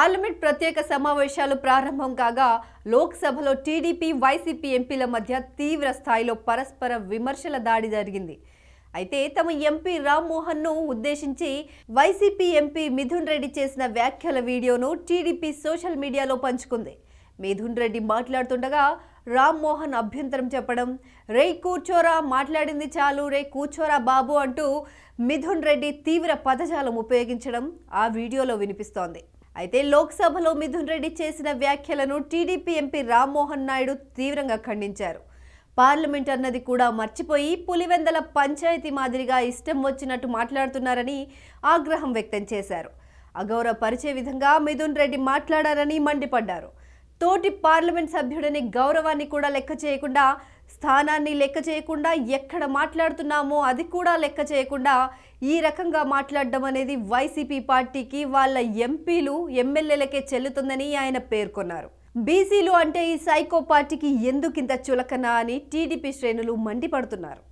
parliament ప్రత్యేక సమావేశాలు ప్రారంభం కాగా లోక్సభలో టీడీపీ వైసీపీ ఎంపీల మధ్య తీవ్ర స్థాయిలో పరస్పర విమర్శల దాడి జరిగింది అయితే తమ ఎంపీ రామ్మోహన్ను ఉద్దేశించి వైసీపీ ఎంపీ మిథున్ రెడ్డి చేసిన వ్యాఖ్యల వీడియోను టీడీపీ సోషల్ మీడియాలో పంచుకుంది మిథున్ రెడ్డి మాట్లాడుతుండగా రామ్మోహన్ అభ్యంతరం చెప్పడం రే కూర్చోరా మాట్లాడింది చాలు రే కూర్చోరా బాబు అంటూ మిథున్ రెడ్డి తీవ్ర పదజాలం ఉపయోగించడం ఆ వీడియోలో వినిపిస్తోంది అయితే లోక్సభలో మిథున్ రెడ్డి చేసిన వ్యాఖ్యలను టీడీపీ ఎంపీ రామ్మోహన్ నాయుడు తీవ్రంగా ఖండించారు పార్లమెంట్ అన్నది కూడా మర్చిపోయి పులివెందల పంచాయతీ మాదిరిగా ఇష్టం వచ్చినట్టు మాట్లాడుతున్నారని ఆగ్రహం వ్యక్తం చేశారు అగౌరవ పరిచే విధంగా మిథున్ రెడ్డి మాట్లాడారని మండిపడ్డారు తోటి పార్లమెంట్ సభ్యుడనే గౌరవాన్ని కూడా లెక్క చేయకుండా స్థానాన్ని లెక్క చేయకుండా ఎక్కడ మాట్లాడుతున్నామో అది కూడా లెక్క చేయకుండా ఈ రకంగా మాట్లాడడం అనేది వైసీపీ పార్టీకి వాళ్ళ ఎంపీలు ఎమ్మెల్యేలకే చెల్లుతుందని ఆయన పేర్కొన్నారు బీసీలు అంటే ఈ సైకో పార్టీకి ఎందుకింత చులకన అని టీడీపీ శ్రేణులు మండిపడుతున్నారు